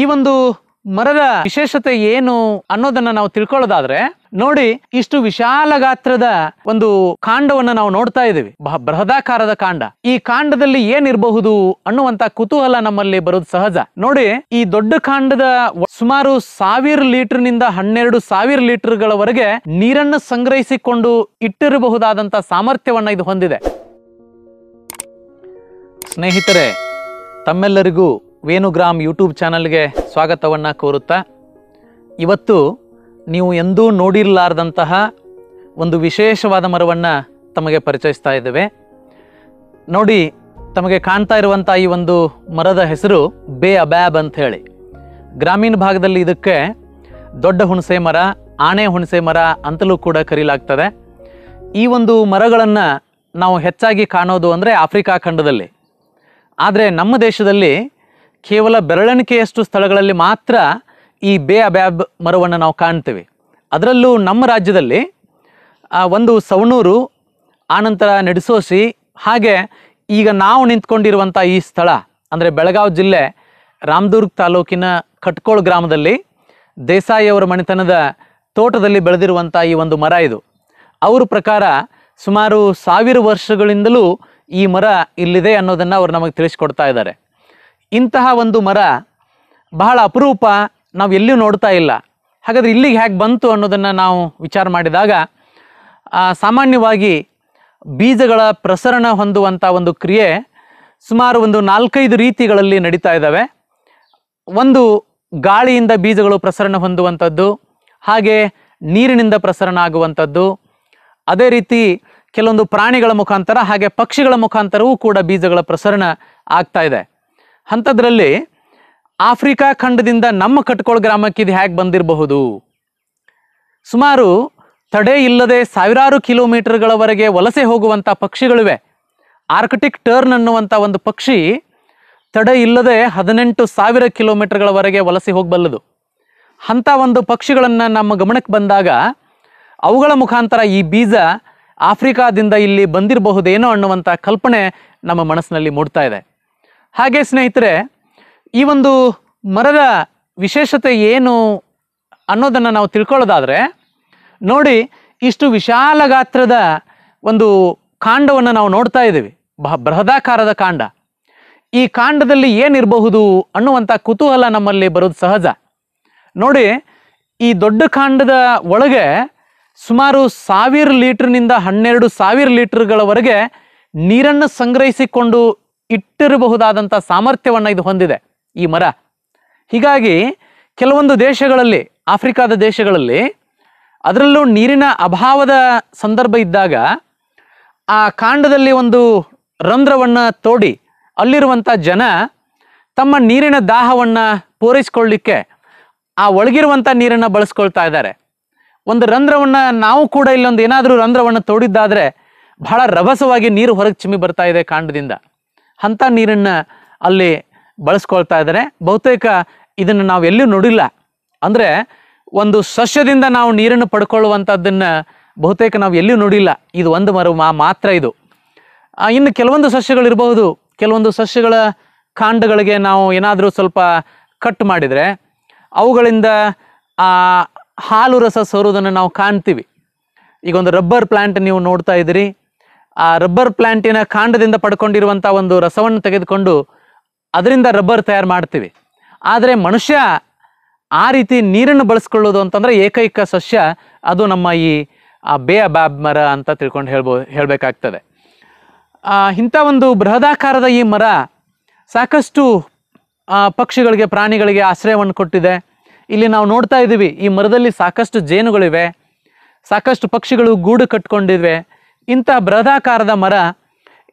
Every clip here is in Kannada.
ಈ ಒಂದು ಮರದ ವಿಶೇಷತೆ ಏನು ಅನ್ನೋದನ್ನ ನಾವು ತಿಳ್ಕೊಳ್ಳೋದಾದ್ರೆ ನೋಡಿ ಇಷ್ಟು ವಿಶಾಲ ಗಾತ್ರದ ಒಂದು ಕಾಂಡವನ್ನ ನಾವು ನೋಡ್ತಾ ಇದ್ದೀವಿ ಬೃಹದಾಕಾರದ ಕಾಂಡ ಈ ಕಾಂಡದಲ್ಲಿ ಏನಿರಬಹುದು ಅನ್ನುವಂತ ಕುತೂಹಲ ನಮ್ಮಲ್ಲಿ ಬರೋದು ಸಹಜ ನೋಡಿ ಈ ದೊಡ್ಡ ಕಾಂಡದ ಸುಮಾರು ಸಾವಿರ ಲೀಟರ್ ನಿಂದ ಹನ್ನೆರಡು ಸಾವಿರ ಲೀಟರ್ ಗಳವರೆಗೆ ನೀರನ್ನು ಸಂಗ್ರಹಿಸಿಕೊಂಡು ಇಟ್ಟಿರಬಹುದಾದಂತ ಸಾಮರ್ಥ್ಯವನ್ನ ಇದು ಹೊಂದಿದೆ ಸ್ನೇಹಿತರೆ ತಮ್ಮೆಲ್ಲರಿಗೂ ವೇಣುಗ್ರಾಮ್ ಯೂಟ್ಯೂಬ್ ಚಾನಲ್ಗೆ ಸ್ವಾಗತವನ್ನು ಕೋರುತ್ತಾ ಇವತ್ತು ನೀವು ಎಂದೂ ನೋಡಿರಲಾರ್ದಂತಹ ಒಂದು ವಿಶೇಷವಾದ ಮರವನ್ನು ತಮಗೆ ಪರಿಚಯಿಸ್ತಾ ಇದ್ದೇವೆ ನೋಡಿ ತಮಗೆ ಕಾಣ್ತಾ ಇರುವಂಥ ಈ ಒಂದು ಮರದ ಹೆಸರು ಬೇ ಅಬ್ಯಾಬ್ ಅಂತ ಹೇಳಿ ಗ್ರಾಮೀಣ ಭಾಗದಲ್ಲಿ ಇದಕ್ಕೆ ದೊಡ್ಡ ಹುಣಸೆ ಮರ ಆಣೆ ಹುಣಸೆ ಮರ ಅಂತಲೂ ಕೂಡ ಕರೀಲಾಗ್ತದೆ ಈ ಒಂದು ಮರಗಳನ್ನು ನಾವು ಹೆಚ್ಚಾಗಿ ಕಾಣೋದು ಅಂದರೆ ಆಫ್ರಿಕಾ ಖಂಡದಲ್ಲಿ ಆದರೆ ನಮ್ಮ ದೇಶದಲ್ಲಿ ಕೇವಲ ಬೆರಳೆಣಿಕೆಯಷ್ಟು ಸ್ಥಳಗಳಲ್ಲಿ ಮಾತ್ರ ಈ ಬೇ ಅಬ್ಯಾಬ್ ಮರವನ್ನು ನಾವು ಕಾಣ್ತೇವೆ ಅದರಲ್ಲೂ ನಮ್ಮ ರಾಜ್ಯದಲ್ಲಿ ಒಂದು ಸವಣೂರು ಆನಂತರ ನಡೆಸೋಸಿ ಹಾಗೆ ಈಗ ನಾವು ನಿಂತ್ಕೊಂಡಿರುವಂಥ ಈ ಸ್ಥಳ ಅಂದರೆ ಬೆಳಗಾವಿ ಜಿಲ್ಲೆ ರಾಮದುರ್ಗ್ ತಾಲೂಕಿನ ಕಟ್ಕೋಳ್ ಗ್ರಾಮದಲ್ಲಿ ದೇಸಾಯಿಯವರ ಮನೆತನದ ತೋಟದಲ್ಲಿ ಬೆಳೆದಿರುವಂಥ ಈ ಒಂದು ಮರ ಇದು ಅವರ ಪ್ರಕಾರ ಸುಮಾರು ಸಾವಿರ ವರ್ಷಗಳಿಂದಲೂ ಈ ಮರ ಇಲ್ಲಿದೆ ಅನ್ನೋದನ್ನು ಅವರು ನಮಗೆ ತಿಳಿಸ್ಕೊಡ್ತಾ ಇದ್ದಾರೆ ಇಂತಹ ಒಂದು ಮರ ಬಹಳ ಅಪರೂಪ ನಾವು ಎಲ್ಲಿಯೂ ನೋಡ್ತಾ ಇಲ್ಲ ಹಾಗಾದರೆ ಇಲ್ಲಿಗೆ ಹೇಗೆ ಬಂತು ಅನ್ನೋದನ್ನು ನಾವು ವಿಚಾರ ಮಾಡಿದಾಗ ಸಾಮಾನ್ಯವಾಗಿ ಬೀಜಗಳ ಪ್ರಸರಣ ಹೊಂದುವಂಥ ಒಂದು ಕ್ರಿಯೆ ಸುಮಾರು ಒಂದು ನಾಲ್ಕೈದು ರೀತಿಗಳಲ್ಲಿ ನಡೀತಾ ಇದ್ದಾವೆ ಒಂದು ಗಾಳಿಯಿಂದ ಬೀಜಗಳು ಪ್ರಸರಣ ಹೊಂದುವಂಥದ್ದು ಹಾಗೆ ನೀರಿನಿಂದ ಪ್ರಸರಣ ಆಗುವಂಥದ್ದು ಅದೇ ರೀತಿ ಕೆಲವೊಂದು ಪ್ರಾಣಿಗಳ ಮುಖಾಂತರ ಹಾಗೆ ಪಕ್ಷಿಗಳ ಮುಖಾಂತರವೂ ಕೂಡ ಬೀಜಗಳ ಪ್ರಸರಣ ಆಗ್ತಾ ಇದೆ ಅಂಥದ್ರಲ್ಲಿ ಆಫ್ರಿಕಾ ಖಂಡದಿಂದ ನಮ್ಮ ಕಟ್ಕೋಳ್ ಗ್ರಾಮಕ್ಕೆ ಇದು ಹೇಗೆ ಬಂದಿರಬಹುದು ಸುಮಾರು ತಡೆ ಇಲ್ಲದೆ ಸಾವಿರಾರು ಕಿಲೋಮೀಟರ್ಗಳವರೆಗೆ ವಲಸೆ ಹೋಗುವಂಥ ಪಕ್ಷಿಗಳಿವೆ ಆರ್ಕಟಿಕ್ ಟರ್ನ್ ಅನ್ನುವಂಥ ಒಂದು ಪಕ್ಷಿ ತಡೆ ಇಲ್ಲದೆ ಹದಿನೆಂಟು ಸಾವಿರ ಕಿಲೋಮೀಟರ್ಗಳವರೆಗೆ ವಲಸೆ ಹೋಗಬಲ್ಲದು ಅಂಥ ಒಂದು ಪಕ್ಷಿಗಳನ್ನು ನಮ್ಮ ಗಮನಕ್ಕೆ ಬಂದಾಗ ಅವುಗಳ ಮುಖಾಂತರ ಈ ಬೀಜ ಆಫ್ರಿಕಾದಿಂದ ಇಲ್ಲಿ ಬಂದಿರಬಹುದೇನೋ ಅನ್ನುವಂಥ ಕಲ್ಪನೆ ನಮ್ಮ ಮನಸ್ಸಿನಲ್ಲಿ ಮೂಡ್ತಾ ಇದೆ ಹಾಗೆ ಸ್ನೇಹಿತರೆ ಈ ಒಂದು ಮರದ ವಿಶೇಷತೆ ಏನು ಅನ್ನೋದನ್ನು ನಾವು ತಿಳ್ಕೊಳ್ಳೋದಾದರೆ ನೋಡಿ ಇಷ್ಟು ವಿಶಾಲ ಗಾತ್ರದ ಒಂದು ಕಾಂಡವನ್ನು ನಾವು ನೋಡ್ತಾ ಇದ್ದೀವಿ ಬಹ ಬೃಹದಾಕಾರದ ಕಾಂಡ ಈ ಕಾಂಡದಲ್ಲಿ ಏನಿರಬಹುದು ಅನ್ನುವಂಥ ಕುತೂಹಲ ನಮ್ಮಲ್ಲಿ ಬರೋದು ಸಹಜ ನೋಡಿ ಈ ದೊಡ್ಡ ಕಾಂಡದ ಒಳಗೆ ಸುಮಾರು ಸಾವಿರ ಲೀಟ್ರ್ನಿಂದ ಹನ್ನೆರಡು ಸಾವಿರ ಲೀಟ್ರ್ಗಳವರೆಗೆ ನೀರನ್ನು ಸಂಗ್ರಹಿಸಿಕೊಂಡು ಇಟ್ಟಿರಬಹುದಾದಂಥ ಸಾಮರ್ಥ್ಯವನ್ನು ಇದು ಹೊಂದಿದೆ ಈ ಮರ ಹೀಗಾಗಿ ಕೆಲವೊಂದು ದೇಶಗಳಲ್ಲಿ ಆಫ್ರಿಕಾದ ದೇಶಗಳಲ್ಲಿ ಅದರಲ್ಲೂ ನೀರಿನ ಅಭಾವದ ಸಂದರ್ಭ ಇದ್ದಾಗ ಆ ಕಾಂಡದಲ್ಲಿ ಒಂದು ರಂಧ್ರವನ್ನು ತೋಡಿ ಅಲ್ಲಿರುವಂಥ ಜನ ತಮ್ಮ ನೀರಿನ ದಾಹವನ್ನು ಪೂರೈಸಿಕೊಳ್ಳಿಕ್ಕೆ ಆ ಒಳಗಿರುವಂಥ ನೀರನ್ನು ಬಳಸ್ಕೊಳ್ತಾ ಇದ್ದಾರೆ ಒಂದು ರಂಧ್ರವನ್ನು ನಾವು ಕೂಡ ಇಲ್ಲೊಂದು ಏನಾದರೂ ರಂಧ್ರವನ್ನು ತೋಡಿದ್ದಾದರೆ ಬಹಳ ರಭಸವಾಗಿ ನೀರು ಹೊರಗೆ ಚಿಮ್ಮಿ ಬರ್ತಾ ಇದೆ ಕಾಂಡದಿಂದ ಅಂಥ ನೀರನ್ನು ಅಲ್ಲಿ ಬಳಸ್ಕೊಳ್ತಾ ಇದ್ದಾರೆ ಬಹುತೇಕ ಇದನ್ನು ನಾವು ಎಲ್ಲೂ ನೋಡಿಲ್ಲ ಅಂದರೆ ಒಂದು ಸಸ್ಯದಿಂದ ನಾವು ನೀರನ್ನು ಪಡ್ಕೊಳ್ಳುವಂಥದ್ದನ್ನು ಬಹುತೇಕ ನಾವು ಎಲ್ಲೂ ನೋಡಿಲ್ಲ ಇದು ಒಂದು ಮರು ಮಾ ಮಾತ್ರ ಇದು ಇನ್ನು ಕೆಲವೊಂದು ಸಸ್ಯಗಳಿರಬಹುದು ಕೆಲವೊಂದು ಸಸ್ಯಗಳ ಕಾಂಡಗಳಿಗೆ ನಾವು ಏನಾದರೂ ಸ್ವಲ್ಪ ಕಟ್ ಮಾಡಿದರೆ ಅವುಗಳಿಂದ ಹಾಲು ರಸ ಸೋರೋದನ್ನು ನಾವು ಕಾಣ್ತೀವಿ ಈಗ ಒಂದು ರಬ್ಬರ್ ಪ್ಲ್ಯಾಂಟ್ ನೀವು ನೋಡ್ತಾ ಇದ್ದೀರಿ ಆ ರಬ್ಬರ್ ಪ್ಲಾಂಟಿನ ಕಾಂಡದಿಂದ ಪಡ್ಕೊಂಡಿರುವಂಥ ಒಂದು ರಸವನ್ನು ತೆಗೆದುಕೊಂಡು ಅದರಿಂದ ರಬ್ಬರ್ ತಯಾರು ಮಾಡ್ತೀವಿ ಆದರೆ ಮನುಷ್ಯ ಆ ರೀತಿ ನೀರನ್ನು ಬಳಸ್ಕೊಳ್ಳೋದು ಅಂತಂದರೆ ಏಕೈಕ ಸಸ್ಯ ಅದು ನಮ್ಮ ಈ ಬೇ ಬ್ಯಾಬ್ ಮರ ಅಂತ ತಿಳ್ಕೊಂಡು ಹೇಳ್ಬೋ ಹೇಳಬೇಕಾಗ್ತದೆ ಇಂಥ ಒಂದು ಬೃಹದಾಕಾರದ ಈ ಮರ ಸಾಕಷ್ಟು ಪಕ್ಷಿಗಳಿಗೆ ಪ್ರಾಣಿಗಳಿಗೆ ಆಶ್ರಯವನ್ನು ಕೊಟ್ಟಿದೆ ಇಲ್ಲಿ ನಾವು ನೋಡ್ತಾ ಇದ್ದೀವಿ ಈ ಮರದಲ್ಲಿ ಸಾಕಷ್ಟು ಜೇನುಗಳಿವೆ ಸಾಕಷ್ಟು ಪಕ್ಷಿಗಳು ಗೂಡು ಕಟ್ಕೊಂಡಿವೆ ಇಂಥ ಬೃಹದಾಕಾರದ ಮರ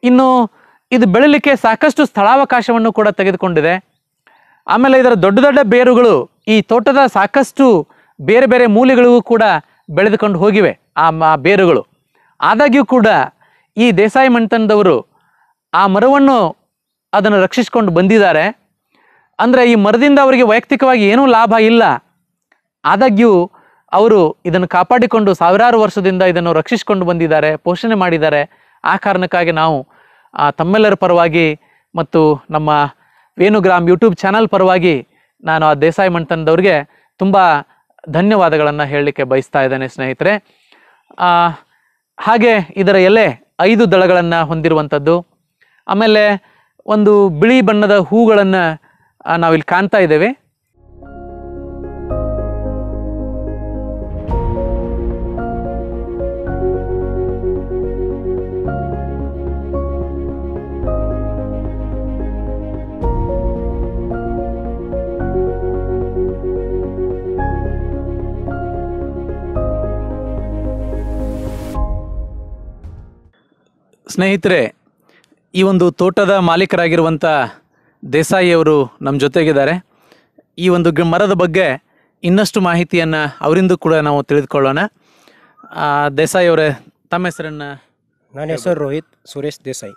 ಇನ್ನು ಇದು ಬೆಳಲಿಕ್ಕೆ ಸಾಕಷ್ಟು ಸ್ಥಳಾವಕಾಶವನ್ನು ಕೂಡ ತೆಗೆದುಕೊಂಡಿದೆ ಆಮೇಲೆ ಇದರ ದೊಡ್ಡ ದೊಡ್ಡ ಬೇರುಗಳು ಈ ತೋಟದ ಸಾಕಷ್ಟು ಬೇರೆ ಬೇರೆ ಮೂಲೆಗಳಿಗೂ ಕೂಡ ಬೆಳೆದುಕೊಂಡು ಹೋಗಿವೆ ಆ ಬೇರುಗಳು ಆದಾಗ್ಯೂ ಕೂಡ ಈ ದೇಸಾಯಿ ಮಂಟನದವರು ಆ ಮರವನ್ನು ಅದನ್ನು ರಕ್ಷಿಸಿಕೊಂಡು ಬಂದಿದ್ದಾರೆ ಅಂದರೆ ಈ ಮರದಿಂದ ಅವರಿಗೆ ವೈಯಕ್ತಿಕವಾಗಿ ಏನೂ ಲಾಭ ಇಲ್ಲ ಆದಾಗ್ಯೂ ಅವರು ಇದನ್ನು ಕಾಪಾಡಿಕೊಂಡು ಸಾವಿರಾರು ವರ್ಷದಿಂದ ಇದನ್ನು ರಕ್ಷಿಸಿಕೊಂಡು ಬಂದಿದ್ದಾರೆ ಪೋಷಣೆ ಮಾಡಿದ್ದಾರೆ ಆ ಕಾರಣಕ್ಕಾಗಿ ನಾವು ತಮ್ಮೆಲ್ಲರ ಪರವಾಗಿ ಮತ್ತು ನಮ್ಮ ವೇಣುಗ್ರಾಮ್ ಯೂಟ್ಯೂಬ್ ಚಾನಲ್ ಪರವಾಗಿ ನಾನು ಆ ದೇಸಾಯಿ ಮಂಟನದವ್ರಿಗೆ ತುಂಬ ಧನ್ಯವಾದಗಳನ್ನು ಹೇಳಲಿಕ್ಕೆ ಬಯಸ್ತಾ ಇದ್ದೇನೆ ಸ್ನೇಹಿತರೆ ಹಾಗೆ ಇದರ ಎಲೆ ಐದು ದಳಗಳನ್ನು ಹೊಂದಿರುವಂಥದ್ದು ಆಮೇಲೆ ಒಂದು ಬಿಳಿ ಬಣ್ಣದ ಹೂಗಳನ್ನು ನಾವಿಲ್ಲಿ ಕಾಣ್ತಾ ಇದ್ದೇವೆ ಸ್ನೇಹಿತರೆ ಈ ಒಂದು ತೋಟದ ಮಾಲೀಕರಾಗಿರುವಂಥ ದೇಸಾಯಿಯವರು ನಮ್ಮ ಜೊತೆಗಿದ್ದಾರೆ ಈ ಒಂದು ಗಿ ಮರದ ಬಗ್ಗೆ ಇನ್ನಷ್ಟು ಮಾಹಿತಿಯನ್ನು ಅವರಿಂದ ಕೂಡ ನಾವು ತಿಳಿದುಕೊಳ್ಳೋಣ ದೇಸಾಯಿ ಅವರೇ ತಮ್ಮ ಹೆಸರನ್ನು ನನ್ನ ಹೆಸರು ರೋಹಿತ್ ಸುರೇಶ್ ದೇಸಾಯಿ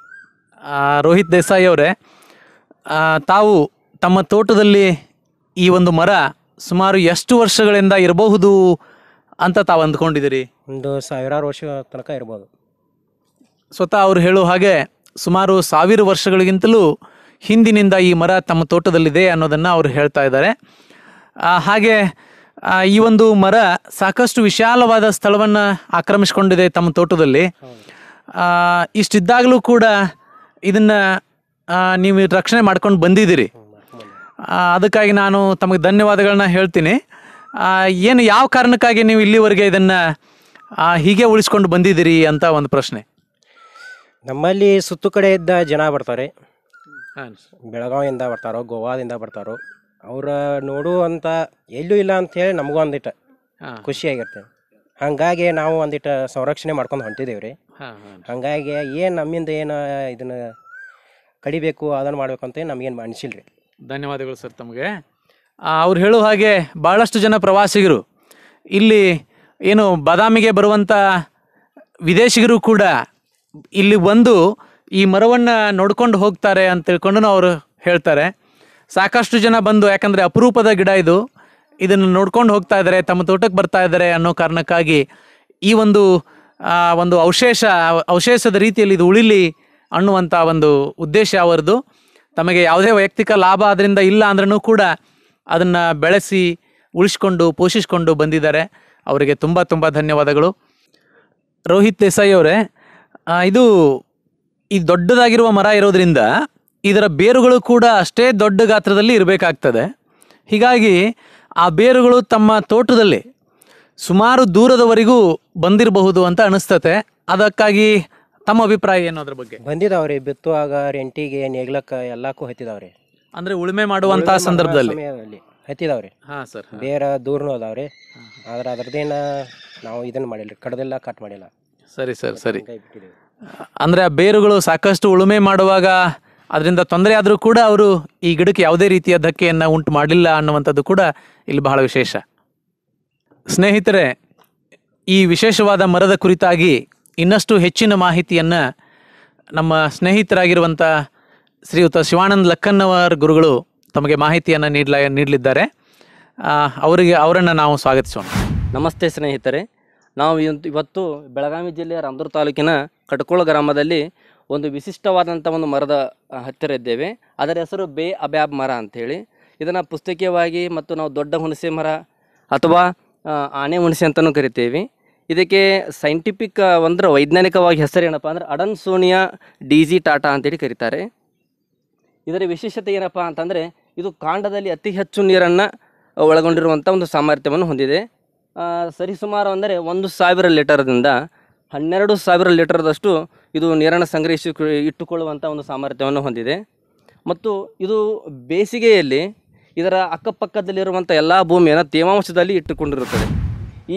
ರೋಹಿತ್ ದೇಸಾಯಿ ಅವರೇ ತಾವು ತಮ್ಮ ತೋಟದಲ್ಲಿ ಈ ಒಂದು ಮರ ಸುಮಾರು ಎಷ್ಟು ವರ್ಷಗಳಿಂದ ಇರಬಹುದು ಅಂತ ತಾವು ಅಂದ್ಕೊಂಡಿದ್ದೀರಿ ಒಂದು ಸಾವಿರಾರು ವರ್ಷ ತನಕ ಇರ್ಬೋದು ಸ್ವತಃ ಅವರು ಹೇಳುವ ಹಾಗೆ ಸುಮಾರು ಸಾವಿರ ವರ್ಷಗಳಿಗಿಂತಲೂ ಹಿಂದಿನಿಂದ ಈ ಮರ ತಮ್ಮ ತೋಟದಲ್ಲಿದೆ ಅನ್ನೋದನ್ನು ಅವರು ಹೇಳ್ತಾ ಇದ್ದಾರೆ ಹಾಗೆ ಈ ಒಂದು ಮರ ಸಾಕಷ್ಟು ವಿಶಾಲವಾದ ಸ್ಥಳವನ್ನು ಆಕ್ರಮಿಸಿಕೊಂಡಿದೆ ತಮ್ಮ ತೋಟದಲ್ಲಿ ಇಷ್ಟಿದ್ದಾಗಲೂ ಕೂಡ ಇದನ್ನು ನೀವು ರಕ್ಷಣೆ ಮಾಡ್ಕೊಂಡು ಬಂದಿದ್ದೀರಿ ಅದಕ್ಕಾಗಿ ನಾನು ತಮಗೆ ಧನ್ಯವಾದಗಳನ್ನ ಹೇಳ್ತೀನಿ ಏನು ಯಾವ ಕಾರಣಕ್ಕಾಗಿ ನೀವು ಇಲ್ಲಿವರೆಗೆ ಇದನ್ನು ಹೀಗೆ ಉಳಿಸ್ಕೊಂಡು ಬಂದಿದ್ದೀರಿ ಅಂತ ಒಂದು ಪ್ರಶ್ನೆ ನಮ್ಮಲ್ಲಿ ಸುತ್ತು ಇದ್ದ ಜನ ಬರ್ತಾರೆ ಬೆಳಗಾವಿಯಿಂದ ಬರ್ತಾರೋ ಗೋವಾದಿಂದ ಬರ್ತಾರೋ ಅವ್ರ ನೋಡುವಂಥ ಎಲ್ಲೂ ಇಲ್ಲ ಹೇಳಿ ನಮಗೂ ಒಂದಿಟ್ಟ ಖುಷಿ ಖುಷಿಯಾಗಿರ್ತೇವೆ ಹಾಗಾಗಿ ನಾವು ಒಂದಿಟ್ಟ ಸಂರಕ್ಷಣೆ ಮಾಡ್ಕೊಂಡು ಹೊಂಟಿದ್ದೇವೆ ರೀ ಹಾಂ ಹಾಗಾಗಿ ಏನು ನಮ್ಮಿಂದ ಏನು ಇದನ್ನು ಕಡಿಬೇಕು ಅದನ್ನು ಮಾಡಬೇಕು ಅಂತ ನಮಗೇನು ಅನಿಸಿಲ್ಲ ರೀ ಧನ್ಯವಾದಗಳು ಸರ್ ತಮಗೆ ಅವ್ರು ಹೇಳುವ ಹಾಗೆ ಭಾಳಷ್ಟು ಜನ ಪ್ರವಾಸಿಗರು ಇಲ್ಲಿ ಏನು ಬಾದಾಮಿಗೆ ಬರುವಂಥ ವಿದೇಶಿಗರು ಕೂಡ ಇಲ್ಲಿ ಬಂದು ಈ ಮರವನ್ನು ನೋಡ್ಕೊಂಡು ಹೋಗ್ತಾರೆ ಅಂತ ತಿಳ್ಕೊಂಡು ಅವರು ಹೇಳ್ತಾರೆ ಸಾಕಷ್ಟು ಜನ ಬಂದು ಯಾಕಂದರೆ ಅಪರೂಪದ ಗಿಡ ಇದು ಇದನ್ನು ನೋಡ್ಕೊಂಡು ಹೋಗ್ತಾ ಇದ್ದಾರೆ ತಮ್ಮ ತೋಟಕ್ಕೆ ಬರ್ತಾ ಇದ್ದಾರೆ ಅನ್ನೋ ಕಾರಣಕ್ಕಾಗಿ ಈ ಒಂದು ಒಂದು ಅವಶೇಷ ಅವಶೇಷದ ರೀತಿಯಲ್ಲಿ ಇದು ಉಳಿಲಿ ಅನ್ನುವಂಥ ಒಂದು ಉದ್ದೇಶ ಅವರದು ತಮಗೆ ಯಾವುದೇ ವೈಯಕ್ತಿಕ ಲಾಭ ಅದರಿಂದ ಇಲ್ಲ ಅಂದ್ರೂ ಕೂಡ ಅದನ್ನು ಬೆಳೆಸಿ ಉಳಿಸ್ಕೊಂಡು ಪೋಷಿಸ್ಕೊಂಡು ಬಂದಿದ್ದಾರೆ ಅವರಿಗೆ ತುಂಬ ತುಂಬ ಧನ್ಯವಾದಗಳು ರೋಹಿತ್ ದೇಸಾಯಿ ಅವರೇ ಇದು ಈ ದೊಡ್ಡದಾಗಿರುವ ಮರ ಇರೋದ್ರಿಂದ ಇದರ ಬೇರುಗಳು ಕೂಡ ಅಷ್ಟೇ ದೊಡ್ಡ ಗಾತ್ರದಲ್ಲಿ ಇರಬೇಕಾಗ್ತದೆ ಹೀಗಾಗಿ ಆ ಬೇರುಗಳು ತಮ್ಮ ತೋಟದಲ್ಲಿ ಸುಮಾರು ದೂರದವರೆಗೂ ಬಂದಿರಬಹುದು ಅಂತ ಅನಿಸ್ತತೆ ಅದಕ್ಕಾಗಿ ತಮ್ಮ ಅಭಿಪ್ರಾಯ ಏನು ಅದ್ರ ಬಗ್ಗೆ ಬಂದಿದಾವ್ರಿ ಬಿತ್ತುವಾಗ ರೆಂಟಿಗೆ ನೇಗ್ಲಕ್ಕ ಎಲ್ಲಕ್ಕೂ ಹತ್ತಿದಾವ್ರಿ ಅಂದ್ರೆ ಉಳುಮೆ ಮಾಡುವಂತ ಸಂದರ್ಭದಲ್ಲಿ ಸಮಯದಲ್ಲಿ ಹಾ ಸರ್ ಬೇರೆ ದೂರನೂ ಅದಾವ್ರಿ ಆದ್ರೆ ಅದ್ರದ್ದೇನ ನಾವು ಇದನ್ನ ಮಾಡಿಲ್ಲ ಕಡದೆಲ್ಲ ಕಟ್ ಮಾಡಿಲ್ಲ ಸರಿ ಸರ್ ಸರಿ ಅಂದರೆ ಆ ಬೇರುಗಳು ಸಾಕಷ್ಟು ಉಳುಮೆ ಮಾಡುವಾಗ ಅದರಿಂದ ತೊಂದರೆ ಆದರೂ ಕೂಡ ಅವರು ಈ ಗಿಡಕ್ಕೆ ಯಾವುದೇ ರೀತಿಯ ಧಕ್ಕೆಯನ್ನು ಉಂಟು ಮಾಡಿಲ್ಲ ಅನ್ನುವಂಥದ್ದು ಕೂಡ ಇಲ್ಲಿ ಬಹಳ ವಿಶೇಷ ಸ್ನೇಹಿತರೆ ಈ ವಿಶೇಷವಾದ ಮರದ ಕುರಿತಾಗಿ ಇನ್ನಷ್ಟು ಹೆಚ್ಚಿನ ಮಾಹಿತಿಯನ್ನು ನಮ್ಮ ಸ್ನೇಹಿತರಾಗಿರುವಂಥ ಶ್ರೀಯುತ ಶಿವಾನಂದ್ ಲಕ್ಕನ್ನವರ್ ಗುರುಗಳು ತಮಗೆ ಮಾಹಿತಿಯನ್ನು ನೀಡಲ ನೀಡಲಿದ್ದಾರೆ ಅವರಿಗೆ ಅವರನ್ನು ನಾವು ಸ್ವಾಗತಿಸೋಣ ನಮಸ್ತೆ ಸ್ನೇಹಿತರೆ ನಾವು ಇವತ್ತು ಬೆಳಗಾವಿ ಜಿಲ್ಲೆಯ ರಾಮದುರ್ಗ ತಾಲೂಕಿನ ಕಟ್ಕೋಳ ಗ್ರಾಮದಲ್ಲಿ ಒಂದು ವಿಶಿಷ್ಟವಾದಂಥ ಒಂದು ಮರದ ಹತ್ತಿರ ಇದ್ದೇವೆ ಅದರ ಹೆಸರು ಬೇ ಅಬ್ಯಾಬ್ ಮರ ಅಂಥೇಳಿ ಇದನ್ನು ಪುಸ್ತಕೀಯವಾಗಿ ಮತ್ತು ನಾವು ದೊಡ್ಡ ಹುಣಸೆ ಮರ ಅಥವಾ ಆನೆ ಹುಣಸೆ ಅಂತಲೂ ಕರಿತೀವಿ ಇದಕ್ಕೆ ಸೈಂಟಿಫಿಕ್ ಅಂದರೆ ವೈಜ್ಞಾನಿಕವಾಗಿ ಹೆಸರು ಏನಪ್ಪ ಅಂದ್ರೆ adansonia digitata ಅಂತೇಳಿ ಕರೀತಾರೆ ಇದರ ವಿಶೇಷತೆ ಏನಪ್ಪ ಅಂತಂದರೆ ಇದು ಕಾಂಡದಲ್ಲಿ ಅತಿ ಹೆಚ್ಚು ನೀರನ್ನು ಒಳಗೊಂಡಿರುವಂಥ ಒಂದು ಸಾಮರ್ಥ್ಯವನ್ನು ಹೊಂದಿದೆ ಸರಿಸುಮಾರು ಅಂದರೆ ಒಂದು ಸಾವಿರ ಲೀಟರ್ದಿಂದ ಹನ್ನೆರಡು ಸಾವಿರ ಲೀಟರ್ದಷ್ಟು ಇದು ನೀರನ್ನು ಸಂಗ್ರಹಿಸಿ ಇಟ್ಟುಕೊಳ್ಳುವಂಥ ಒಂದು ಸಾಮರ್ಥ್ಯವನ್ನು ಹೊಂದಿದೆ ಮತ್ತು ಇದು ಬೇಸಿಗೆಯಲ್ಲಿ ಇದರ ಅಕ್ಕಪಕ್ಕದಲ್ಲಿರುವಂಥ ಎಲ್ಲ ಭೂಮಿಯನ್ನು ತೇವಾಂಶದಲ್ಲಿ ಇಟ್ಟುಕೊಂಡಿರುತ್ತದೆ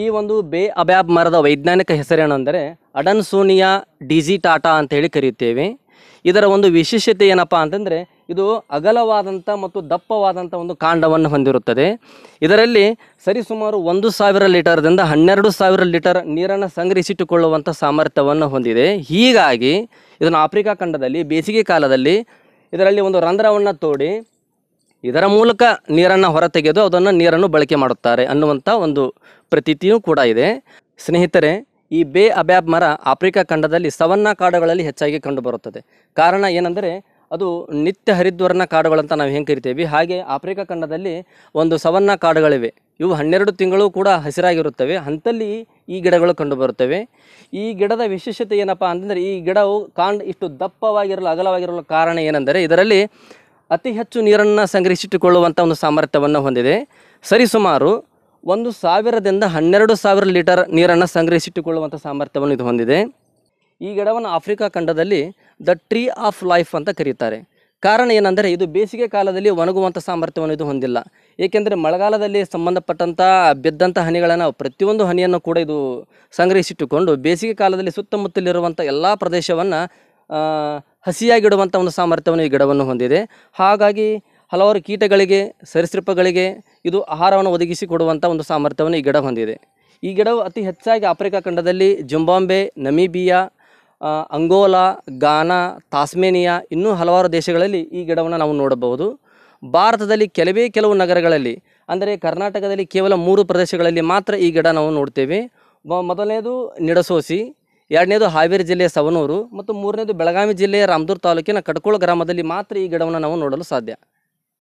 ಈ ಒಂದು ಬೇ ಅಬ್ಯಾಬ್ ಮರದ ವೈಜ್ಞಾನಿಕ ಹೆಸರೇನೆಂದರೆ ಅಡನ್ಸೋನಿಯಾ ಡಿಜಿ ಟಾಟಾ ಅಂತ ಹೇಳಿ ಕರೆಯುತ್ತೇವೆ ಇದರ ಒಂದು ವಿಶೇಷತೆ ಏನಪ್ಪ ಅಂತಂದರೆ ಇದು ಅಗಲವಾದಂಥ ಮತ್ತು ದಪ್ಪವಾದಂಥ ಒಂದು ಕಾಂಡವನ್ನು ಹೊಂದಿರುತ್ತದೆ ಇದರಲ್ಲಿ ಸರಿಸುಮಾರು ಒಂದು ಸಾವಿರ ಲೀಟರ್ದಿಂದ ಹನ್ನೆರಡು ಸಾವಿರ ಲೀಟರ್ ನೀರನ್ನು ಸಂಗ್ರಹಿಸಿಟ್ಟುಕೊಳ್ಳುವಂಥ ಸಾಮರ್ಥ್ಯವನ್ನು ಹೊಂದಿದೆ ಹೀಗಾಗಿ ಇದನ್ನು ಆಫ್ರಿಕಾ ಖಂಡದಲ್ಲಿ ಬೇಸಿಗೆ ಕಾಲದಲ್ಲಿ ಇದರಲ್ಲಿ ಒಂದು ರಂಧ್ರವನ್ನು ತೋಡಿ ಇದರ ಮೂಲಕ ನೀರನ್ನು ಹೊರತೆಗೆದು ಅದನ್ನು ನೀರನ್ನು ಬಳಕೆ ಮಾಡುತ್ತಾರೆ ಅನ್ನುವಂಥ ಒಂದು ಪ್ರತೀತಿಯೂ ಕೂಡ ಇದೆ ಸ್ನೇಹಿತರೆ ಈ ಬೇ ಅಬ್ಯಾಬ್ ಮರ ಆಫ್ರಿಕಾ ಖಂಡದಲ್ಲಿ ಸವನ್ನ ಕಾಡುಗಳಲ್ಲಿ ಹೆಚ್ಚಾಗಿ ಕಂಡುಬರುತ್ತದೆ ಕಾರಣ ಏನೆಂದರೆ ಅದು ನಿತ್ಯ ಹರಿದ್ವರ್ಣ ಕಾಡುಗಳಂತ ನಾವು ಹೆಂಗೆ ಕರಿತೀವಿ ಹಾಗೆ ಆಫ್ರಿಕಾ ಖಂಡದಲ್ಲಿ ಒಂದು ಸವನ್ನ ಕಾಡುಗಳಿವೆ ಇವು ಹನ್ನೆರಡು ತಿಂಗಳು ಕೂಡ ಹಸಿರಾಗಿರುತ್ತವೆ ಅಂತಲ್ಲಿ ಈ ಗಿಡಗಳು ಕಂಡುಬರುತ್ತವೆ ಈ ಗಿಡದ ವಿಶೇಷತೆ ಏನಪ್ಪ ಅಂತಂದರೆ ಈ ಗಿಡವು ಕಾಂಡ್ ಇಷ್ಟು ದಪ್ಪವಾಗಿರಲು ಅಗಲವಾಗಿರಲು ಕಾರಣ ಏನೆಂದರೆ ಇದರಲ್ಲಿ ಅತಿ ಹೆಚ್ಚು ನೀರನ್ನು ಸಂಗ್ರಹಿಸಿಟ್ಟುಕೊಳ್ಳುವಂಥ ಒಂದು ಸಾಮರ್ಥ್ಯವನ್ನು ಹೊಂದಿದೆ ಸರಿಸುಮಾರು ಒಂದು ಸಾವಿರದಿಂದ ಹನ್ನೆರಡು ಸಾವಿರ ಲೀಟರ್ ನೀರನ್ನು ಸಂಗ್ರಹಿಸಿಟ್ಟುಕೊಳ್ಳುವಂಥ ಸಾಮರ್ಥ್ಯವನ್ನು ಇದು ಹೊಂದಿದೆ ಈ ಗಿಡವನ್ನು ಆಫ್ರಿಕಾ ಖಂಡದಲ್ಲಿ ದ ಟ್ರೀ ಆಫ್ ಲೈಫ್ ಅಂತ ಕರೀತಾರೆ ಕಾರಣ ಏನೆಂದರೆ ಇದು ಬೇಸಿಗೆ ಕಾಲದಲ್ಲಿ ಒಣಗುವಂಥ ಸಾಮರ್ಥ್ಯವನ್ನು ಇದು ಹೊಂದಿಲ್ಲ ಏಕೆಂದರೆ ಮಳೆಗಾಲದಲ್ಲಿ ಸಂಬಂಧಪಟ್ಟಂಥ ಬಿದ್ದಂಥ ಹನಿಗಳನ್ನು ಪ್ರತಿಯೊಂದು ಹನಿಯನ್ನು ಕೂಡ ಇದು ಸಂಗ್ರಹಿಸಿಟ್ಟುಕೊಂಡು ಬೇಸಿಗೆ ಕಾಲದಲ್ಲಿ ಸುತ್ತಮುತ್ತಲಿರುವಂಥ ಎಲ್ಲ ಪ್ರದೇಶವನ್ನು ಹಸಿಯಾಗಿಡುವಂಥ ಒಂದು ಸಾಮರ್ಥ್ಯವನ್ನು ಈ ಗಿಡವನ್ನು ಹೊಂದಿದೆ ಹಾಗಾಗಿ ಹಲವಾರು ಕೀಟಗಳಿಗೆ ಸರಿಸೃಪಗಳಿಗೆ ಇದು ಆಹಾರವನ್ನು ಒದಗಿಸಿಕೊಡುವಂಥ ಒಂದು ಸಾಮರ್ಥ್ಯವನ್ನು ಈ ಗಿಡ ಹೊಂದಿದೆ ಈ ಗಿಡವು ಅತಿ ಹೆಚ್ಚಾಗಿ ಆಫ್ರಿಕಾ ಖಂಡದಲ್ಲಿ Zimbabwe Namibia Angola Ghana Tasmania ಇನ್ನೂ ಹಲವಾರು ದೇಶಗಳಲ್ಲಿ ಈ ಗಿಡವನ್ನು ನಾವು ನೋಡಬಹುದು ಭಾರತದಲ್ಲಿ ಕೆಲವೇ ಕೆಲವು ನಗರಗಳಲ್ಲಿ ಅಂದರೆ ಕರ್ನಾಟಕದಲ್ಲಿ ಕೇವಲ ಮೂರು ಪ್ರದೇಶಗಳಲ್ಲಿ ಮಾತ್ರ ಈ ಗಿಡ ನಾವು ನೋಡ್ತೇವೆ ಮೊದಲನೇದು ನಿಡಸೋಸಿ ಎರಡನೇದು ಹಾವೇರಿ ಜಿಲ್ಲೆಯ ಸವನೂರು ಮತ್ತು ಮೂರನೇದು ಬೆಳಗಾವಿ ಜಿಲ್ಲೆಯ ರಾಮದುರ್ ತಾಲೂಕಿನ ಕಡ್ಕೋಳ ಗ್ರಾಮದಲ್ಲಿ ಮಾತ್ರ ಈ ಗಿಡವನ್ನು ನಾವು ನೋಡಲು ಸಾಧ್ಯ